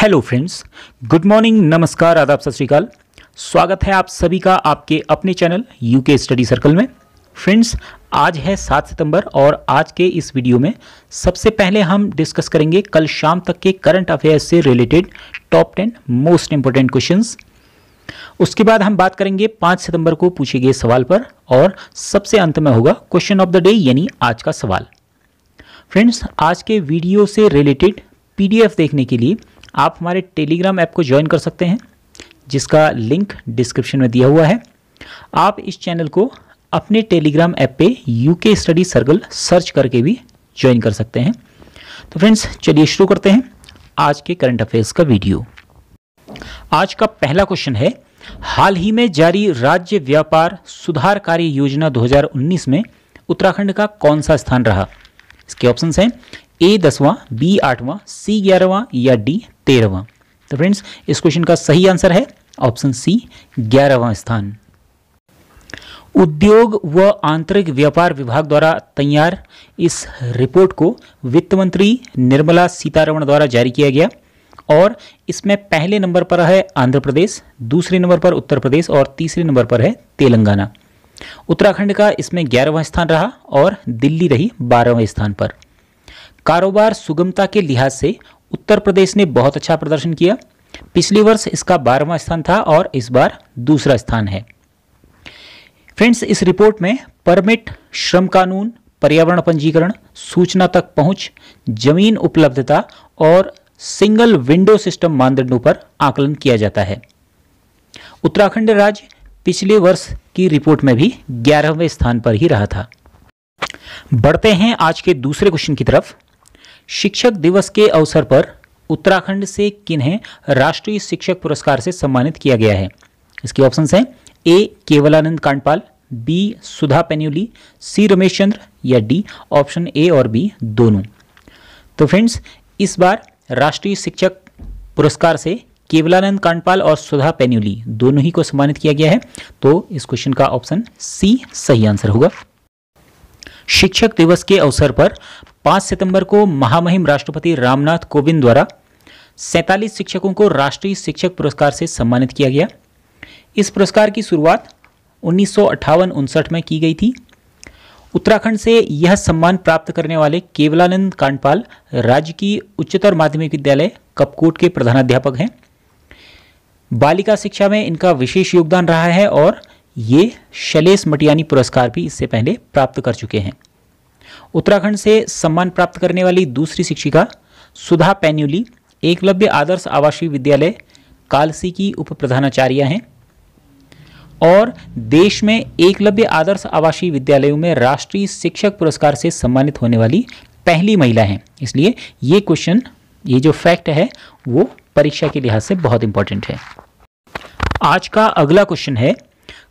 Hello friends good morning नमस्कार आदाब सत श्रीकाल स्वागत है आप सभी का आपके अपने चैनल यूके स्टडी सर्कल में फ्रेंड्स आज है सात सितंबर और आज के इस वीडियो में सबसे पहले हम डिस्कस करेंगे कल शाम तक के करंट अफेयर्स से related top ten most important questions उसके बाद हम बात करेंगे पाँच सितंबर को पूछे गए सवाल पर और सबसे अंत में होगा क्वेश्चन ऑफ द डे यानी आज का सवाल फ्रेंड्स आज के वीडियो से रिलेटेड पीडीएफ देखने के लिए आप हमारे टेलीग्राम ऐप को ज्वाइन कर सकते हैं जिसका लिंक डिस्क्रिप्शन में दिया हुआ है आप इस चैनल को अपने टेलीग्राम ऐप पे यूके स्टडी सर्कल सर्च करके भी ज्वाइन कर सकते हैं तो फ्रेंड्स चलिए शुरू करते हैं आज के करंट अफेयर्स का वीडियो आज का पहला क्वेश्चन है हाल ही में जारी राज्य व्यापार सुधार कार्य योजना 2019 में उत्तराखंड का कौन सा स्थान रहा इसके ऑप्शंस हैं ए दसवां बी आठवां सी ग्यारहवां या डी तेरहवा तो फ्रेंड्स इस क्वेश्चन का सही आंसर है ऑप्शन सी ग्यारहवा स्थान उद्योग व आंतरिक व्यापार विभाग द्वारा तैयार इस रिपोर्ट को वित्त मंत्री निर्मला सीतारमण द्वारा जारी किया गया और इसमें पहले नंबर पर है आंध्र प्रदेश दूसरे नंबर पर उत्तर प्रदेश और तीसरे नंबर पर है तेलंगाना उत्तराखंड का इसमें ग्यारहवां स्थान रहा और दिल्ली रही बारहवें स्थान पर कारोबार सुगमता के लिहाज से उत्तर प्रदेश ने बहुत अच्छा प्रदर्शन किया पिछले वर्ष इसका बारहवां स्थान था और इस बार दूसरा स्थान है फ्रेंड्स इस रिपोर्ट में परमिट श्रम कानून पर्यावरण पंजीकरण सूचना तक पहुंच, जमीन उपलब्धता और सिंगल विंडो सिस्टम मानदंडों पर आकलन किया जाता है उत्तराखंड राज्य पिछले वर्ष की रिपोर्ट में भी ग्यारहवें स्थान पर ही रहा था बढ़ते हैं आज के दूसरे क्वेश्चन की तरफ शिक्षक दिवस के अवसर पर उत्तराखंड से किन्हें राष्ट्रीय शिक्षक पुरस्कार से सम्मानित किया गया है इसके ऑप्शन हैं A Kewalanand Kandpal B Sudha Penuli C Ramesh Chandra या डी ऑप्शन ए और बी दोनों तो फ्रेंड्स इस बार राष्ट्रीय शिक्षक पुरस्कार से केवलानंद कांडपाल और सुधा पेन्यूली दोनों ही को सम्मानित किया गया है तो इस क्वेश्चन का ऑप्शन सी सही आंसर होगा शिक्षक दिवस के अवसर पर पाँच सितंबर को महामहिम राष्ट्रपति रामनाथ कोविंद द्वारा सैंतालीस शिक्षकों को राष्ट्रीय शिक्षक पुरस्कार से सम्मानित किया गया इस पुरस्कार की शुरुआत उन्नीस सौ में की गई थी उत्तराखंड से यह सम्मान प्राप्त करने वाले केवलानंद कांडपाल राज्य की उच्चतर माध्यमिक विद्यालय कपकोट के प्रधानाध्यापक हैं बालिका शिक्षा में इनका विशेष योगदान रहा है और ये शैलेश मटियानी पुरस्कार भी इससे पहले प्राप्त कर चुके हैं उत्तराखंड से सम्मान प्राप्त करने वाली दूसरी शिक्षिका सुधा पैन्यूली एकलव्य आदर्श आवासीय विद्यालय कालसी की उप प्रधानाचार्य हैं और देश में एकलव्य आदर्श आवासीय विद्यालयों में राष्ट्रीय शिक्षक पुरस्कार से सम्मानित होने वाली पहली महिला हैं इसलिए ये क्वेश्चन ये जो फैक्ट है वो परीक्षा के लिहाज से बहुत इंपॉर्टेंट है आज का अगला क्वेश्चन है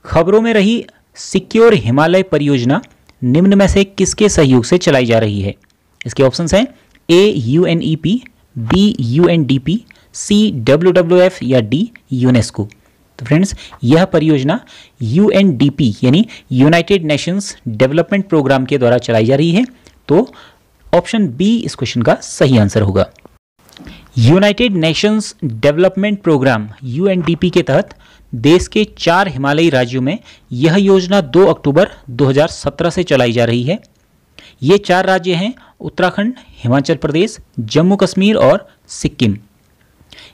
खबरों में रही सिक्योर हिमालय परियोजना निम्न में से किसके सहयोग से चलाई जा रही है इसके ऑप्शंस हैं A U N E P B U N D P C W W F या डी यूनेस्को तो फ्रेंड्स यह परियोजना यू एन डी पी यानी यूनाइटेड नेशंस डेवलपमेंट प्रोग्राम के द्वारा चलाई जा रही है तो ऑप्शन बी इस क्वेश्चन का सही आंसर होगा United Nations development programme UNDP के तहत देश के चार हिमालयी राज्यों में यह योजना 2 अक्टूबर 2017 से चलाई जा रही है ये चार राज्य हैं उत्तराखंड हिमाचल प्रदेश जम्मू कश्मीर और सिक्किम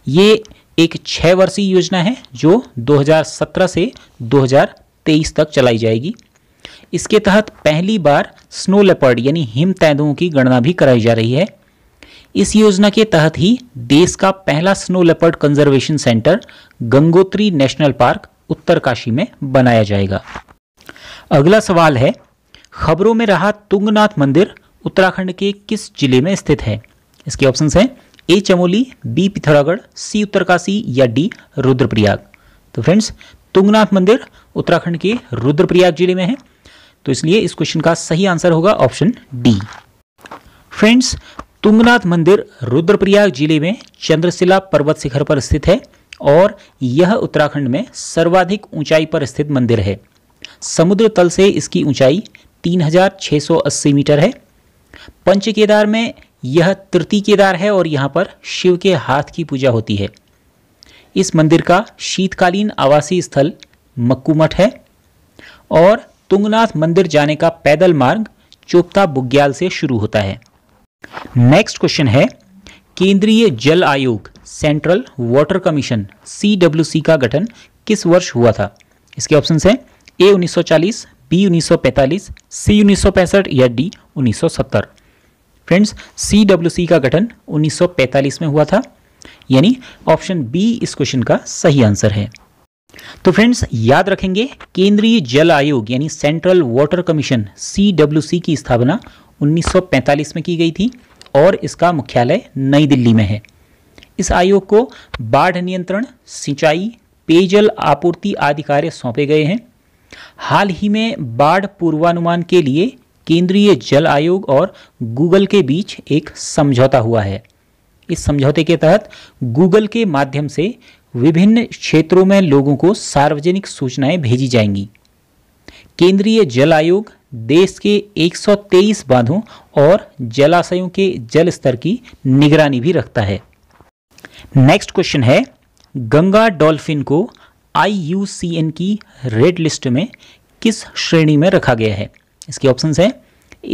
ये एक छः वर्षीय योजना है जो 2017 से 2023 तक चलाई जाएगी इसके तहत पहली बार स्नो लेपर्ड यानी हिम तेंदुओं की गणना भी कराई जा रही है इस योजना के तहत ही देश का पहला snow leopard conservation centre Gangotri national park Uttarkashi में बनाया जाएगा अगला सवाल है खबरों में रहा तुंगनाथ मंदिर उत्तराखंड के किस जिले में स्थित है इसके ऑप्शन हैं A Chamoli B Pithoragarh C Uttarkashi या डी रुद्रप्रयाग तो फ्रेंड्स तुंगनाथ मंदिर उत्तराखंड के रुद्रप्रयाग जिले में है तो इसलिए इस क्वेश्चन का सही आंसर होगा ऑप्शन डी फ्रेंड्स तुंगनाथ मंदिर रुद्रप्रयाग जिले में चंद्रशिला पर्वत शिखर पर स्थित है और यह उत्तराखंड में सर्वाधिक ऊंचाई पर स्थित मंदिर है समुद्र तल से इसकी ऊंचाई 3680 मीटर है पंच केदार में यह तृतीय केदार है और यहाँ पर शिव के हाथ की पूजा होती है इस मंदिर का शीतकालीन आवासीय स्थल मक्कूमठ है और तुंगनाथ मंदिर जाने का पैदल मार्ग चोपता बुग्याल से शुरू होता है नेक्स्ट क्वेश्चन है केंद्रीय जल आयोग central water commission C W C का गठन किस वर्ष हुआ था इसके ऑप्शन है ए 1940, बी 1945, सी 1965 या डी 1970। फ्रेंड्स सी का गठन 1945 में हुआ था यानी ऑप्शन बी इस क्वेश्चन का सही आंसर है तो फ्रेंड्स याद रखेंगे केंद्रीय जल आयोग यानी सेंट्रल वाटर कमीशन सी की स्थापना 1945 में की गई थी और इसका मुख्यालय नई दिल्ली में है इस आयोग को बाढ़ नियंत्रण सिंचाई पेयजल आपूर्ति आदि कार्य सौंपे गए हैं हाल ही में बाढ़ पूर्वानुमान के लिए केंद्रीय जल आयोग और गूगल के बीच एक समझौता हुआ है इस समझौते के तहत गूगल के माध्यम से विभिन्न क्षेत्रों में लोगों को सार्वजनिक सूचनाएं भेजी जाएंगी केंद्रीय जल आयोग देश के 123 बांधों और जलाशयों के जल स्तर की निगरानी भी रखता है नेक्स्ट क्वेश्चन है गंगा डॉल्फिन को आई की रेड लिस्ट में किस श्रेणी में रखा गया है इसके ऑप्शंस हैं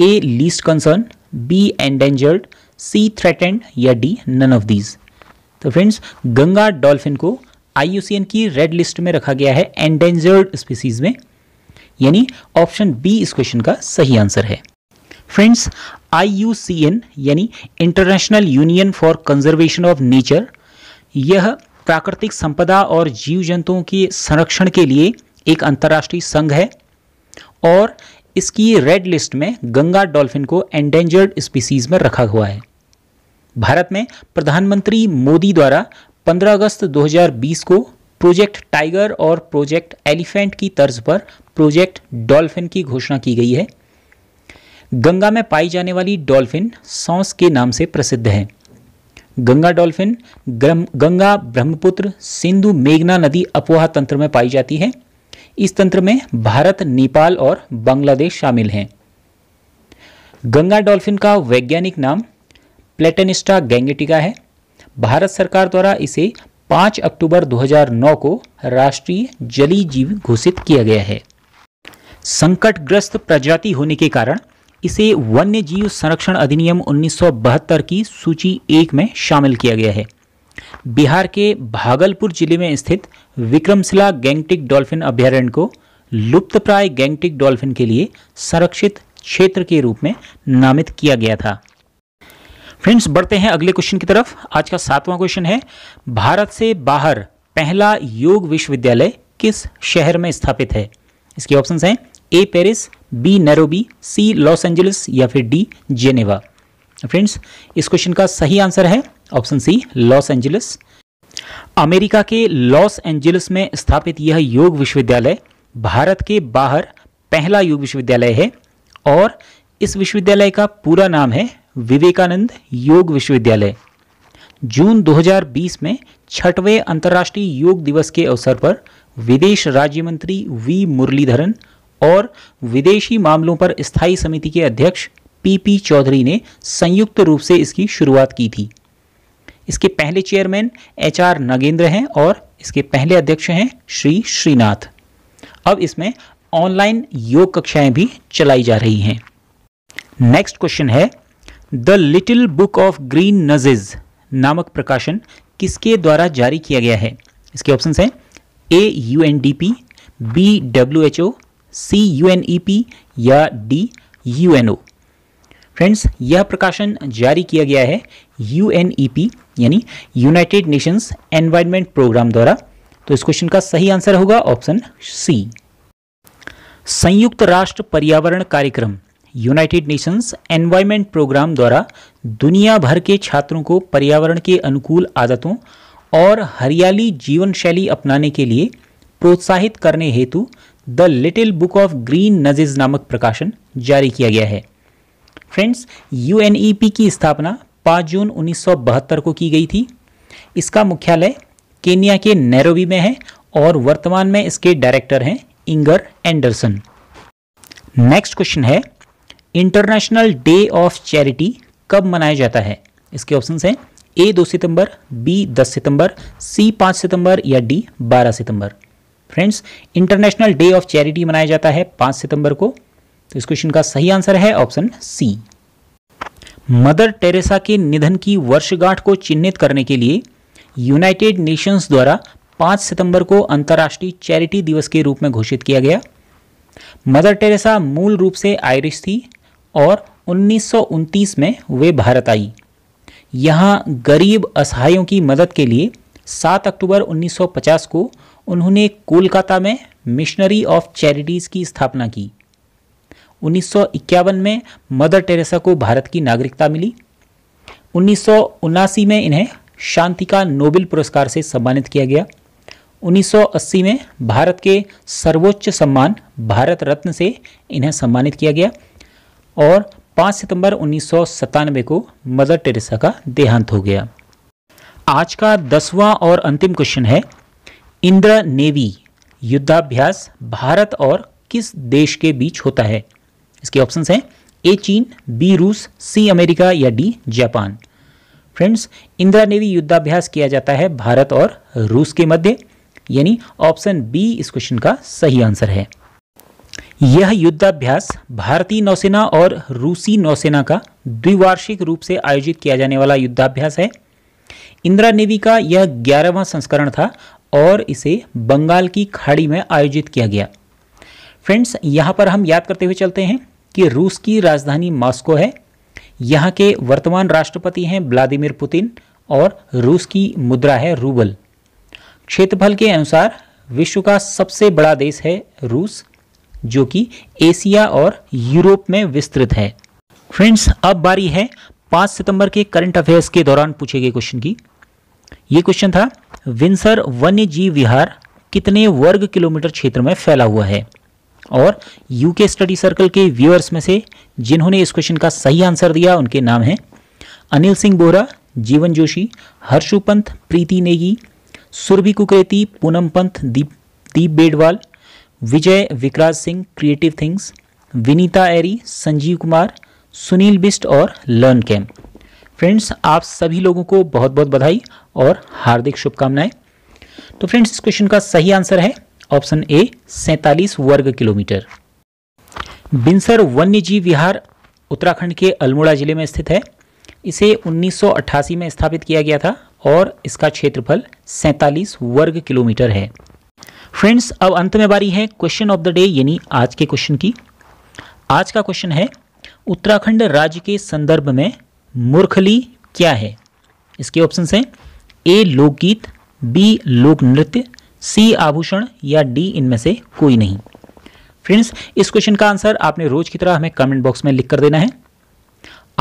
A least concern B endangered C threatened या डी नन ऑफ दीज तो फ्रेंड्स गंगा डॉल्फिन को आई की रेड लिस्ट में रखा गया है एंडेंजर्ड स्पीसीज में यानी ऑप्शन बी इस क्वेश्चन का सही आंसर है फ्रेंड्स आईयूसीएन यानी international union for conservation of nature यह प्राकृतिक संपदा और जीव जंतुओं के संरक्षण के लिए एक अंतर्राष्ट्रीय संघ है और इसकी रेड लिस्ट में गंगा डॉल्फिन को एंडेंजर्ड स्पीसीज में रखा हुआ है भारत में प्रधानमंत्री मोदी द्वारा 15 अगस्त 2020 को प्रोजेक्ट टाइगर और प्रोजेक्ट एलिफेंट की तर्ज पर प्रोजेक्ट डॉल्फिन की घोषणा की गई है गंगा में पाई जाने वाली डॉल्फिन सौंस के नाम से प्रसिद्ध है गंगा डॉल्फिन गंगा ब्रह्मपुत्र सिंधु मेघना नदी अपोहा तंत्र में पाई जाती है इस तंत्र में भारत नेपाल और बांग्लादेश शामिल हैं गंगा डॉल्फिन का वैज्ञानिक नाम प्लेटनिस्टा गैंगेटिका है भारत सरकार द्वारा इसे पाँच अक्टूबर 2009 को राष्ट्रीय जली जीव घोषित किया गया है संकटग्रस्त प्रजाति होने के कारण इसे वन्य जीव संरक्षण अधिनियम 1972 की सूची एक में शामिल किया गया है बिहार के भागलपुर जिले में स्थित विक्रमशिला गैंगटिक डॉल्फिन अभ्यारण्य को लुप्तप्राय गैंगटिक डॉल्फिन के लिए संरक्षित क्षेत्र के रूप में नामित किया गया था फ्रेंड्स बढ़ते हैं अगले क्वेश्चन की तरफ आज का सातवां क्वेश्चन है भारत से बाहर पहला योग विश्वविद्यालय किस शहर में स्थापित है इसके ऑप्शंस हैं A Paris B Nairobi C Los Angeles या फिर डी जेनेवा फ्रेंड्स इस क्वेश्चन का सही आंसर है option C Los Angeles America के लॉस एंजलिस में स्थापित यह योग विश्वविद्यालय भारत के बाहर पहला योग विश्वविद्यालय है और इस विश्वविद्यालय का पूरा नाम है विवेकानंद योग विश्वविद्यालय जून 2020 में छठवें अंतर्राष्ट्रीय योग दिवस के अवसर पर विदेश राज्य मंत्री वी मुरलीधरन और विदेशी मामलों पर स्थायी समिति के अध्यक्ष पीपी चौधरी ने संयुक्त रूप से इसकी शुरुआत की थी इसके पहले चेयरमैन एच आर नगेंद्र हैं और इसके पहले अध्यक्ष हैं श्री श्रीनाथ अब इसमें ऑनलाइन योग कक्षाएं भी चलाई जा रही हैं नेक्स्ट क्वेश्चन है the little book of green nudges नामक प्रकाशन किसके द्वारा जारी किया गया है इसके ऑप्शन हैं A U N D P B W H O C U N E P या D U N O friends यह प्रकाशन जारी किया गया है यू एन ई पी यानी यूनाइटेड नेशंस एनवायरमेंट प्रोग्राम द्वारा तो इस क्वेश्चन का सही आंसर होगा ऑप्शन सी संयुक्त राष्ट्र पर्यावरण कार्यक्रम यूनाइटेड नेशंस एनवायरमेंट प्रोग्राम द्वारा दुनिया भर के छात्रों को पर्यावरण के अनुकूल आदतों और हरियाली जीवन शैली अपनाने के लिए प्रोत्साहित करने हेतु the little book of green nudges नामक प्रकाशन जारी किया गया है फ्रेंड्स यू e की स्थापना 5 जून 1972 को की गई थी इसका मुख्यालय केन्या के नैरोवी में है और वर्तमान में इसके डायरेक्टर हैं इंगर एंडरसन नेक्स्ट क्वेश्चन है इंटरनेशनल डे ऑफ चैरिटी कब मनाया जाता है इसके ऑप्शन हैं ए दो सितंबर बी दस सितंबर सी पांच सितंबर या डी बारह सितंबर friends international day of charity मनाया जाता है पांच सितंबर को तो इस क्वेश्चन का सही आंसर है ऑप्शन सी मदर टेरेसा के निधन की वर्षगांठ को चिन्हित करने के लिए यूनाइटेड नेशंस द्वारा 5 सितंबर को अंतर्राष्ट्रीय चैरिटी दिवस के रूप में घोषित किया गया मदर टेरेसा मूल रूप से आयरिश थी और उन्नीस में वे भारत आई यहाँ गरीब असहायों की मदद के लिए 7 अक्टूबर 1950 को उन्होंने कोलकाता में मिशनरी ऑफ चैरिटीज़ की स्थापना की 1951 में मदर टेरेसा को भारत की नागरिकता मिली उन्नीस में इन्हें शांति का नोबेल पुरस्कार से सम्मानित किया गया 1980 में भारत के सर्वोच्च सम्मान भारत रत्न से इन्हें सम्मानित किया गया और 5 सितंबर उन्नीस को मदर टेरेसा का देहांत हो गया आज का दसवां और अंतिम क्वेश्चन है इंद्र नेवी युद्धाभ्यास भारत और किस देश के बीच होता है इसके ऑप्शंस हैं ए चीन बी रूस सी अमेरिका या D Japan friends Indra navy युद्धाभ्यास किया जाता है भारत और रूस के मध्य यानी ऑप्शन बी इस क्वेश्चन का सही आंसर है यह युद्धाभ्यास भारतीय नौसेना और रूसी नौसेना का द्विवार्षिक रूप से आयोजित किया जाने वाला युद्धाभ्यास है इंदिरा नेवी का यह ग्यारहवां संस्करण था और इसे बंगाल की खाड़ी में आयोजित किया गया फ्रेंड्स यहाँ पर हम याद करते हुए चलते हैं कि रूस की राजधानी मॉस्को है यहाँ के वर्तमान राष्ट्रपति हैं व्लादिमिर पुतिन और रूस की मुद्रा है रूबल क्षेत्रफल के अनुसार विश्व का सबसे बड़ा देश है रूस जो कि एशिया और यूरोप में विस्तृत है फ्रेंड्स अब बारी है 5 सितंबर के करंट अफेयर्स के दौरान पूछे गए क्वेश्चन की यह क्वेश्चन था विंसर वन्य जीव विहार कितने वर्ग किलोमीटर क्षेत्र में फैला हुआ है और यूके स्टडी सर्कल के व्यूअर्स में से जिन्होंने इस क्वेश्चन का सही आंसर दिया उनके नाम हैं अनिल सिंह बोहरा जीवन जोशी हर्षुपंत प्रीति नेगी सुरभि कुकरेती पूनम पंत दीप दीप बेडवाल विजय विकराज सिंह क्रिएटिव थिंग्स विनीता एरी संजीव कुमार सुनील बिस्ट और लर्न कैम फ्रेंड्स आप सभी लोगों को बहुत बहुत बधाई और हार्दिक शुभकामनाएं तो फ्रेंड्स इस क्वेश्चन का सही आंसर है ऑप्शन ए सैंतालीस वर्ग किलोमीटर बिंसर वन्य जीव विहार उत्तराखंड के अल्मोड़ा जिले में स्थित है इसे 1988 में स्थापित किया गया था और इसका क्षेत्रफल सैंतालीस वर्ग किलोमीटर है फ्रेंड्स अब अंत में बारी है क्वेश्चन ऑफ द डे यानी आज के क्वेश्चन की आज का क्वेश्चन है उत्तराखंड राज्य के संदर्भ में मूर्खली क्या है इसके ऑप्शन हैं ए लोकगीत बी लोक नृत्य सी आभूषण या डी इनमें से कोई नहीं फ्रेंड्स इस क्वेश्चन का आंसर आपने रोज की तरह हमें कमेंट बॉक्स में लिख कर देना है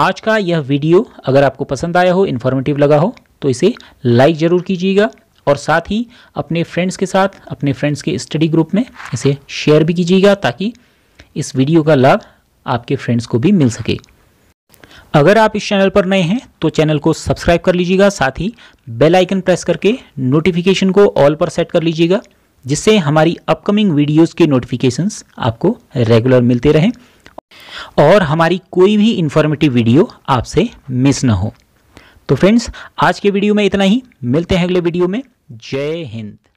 आज का यह वीडियो अगर आपको पसंद आया हो इन्फॉर्मेटिव लगा हो तो इसे लाइक ज़रूर कीजिएगा और साथ ही अपने फ्रेंड्स के साथ अपने फ्रेंड्स के स्टडी ग्रुप में इसे शेयर भी कीजिएगा ताकि इस वीडियो का लाभ आपके फ्रेंड्स को भी मिल सके अगर आप इस चैनल पर नए हैं तो चैनल को सब्सक्राइब कर लीजिएगा साथ ही बेल आइकन प्रेस करके नोटिफिकेशन को ऑल पर सेट कर लीजिएगा जिससे हमारी अपकमिंग वीडियोस के नोटिफिकेशंस आपको रेगुलर मिलते रहें और हमारी कोई भी इन्फॉर्मेटिव वीडियो आपसे मिस ना हो तो फ्रेंड्स आज के वीडियो में इतना ही मिलते हैं अगले वीडियो में जय हिंद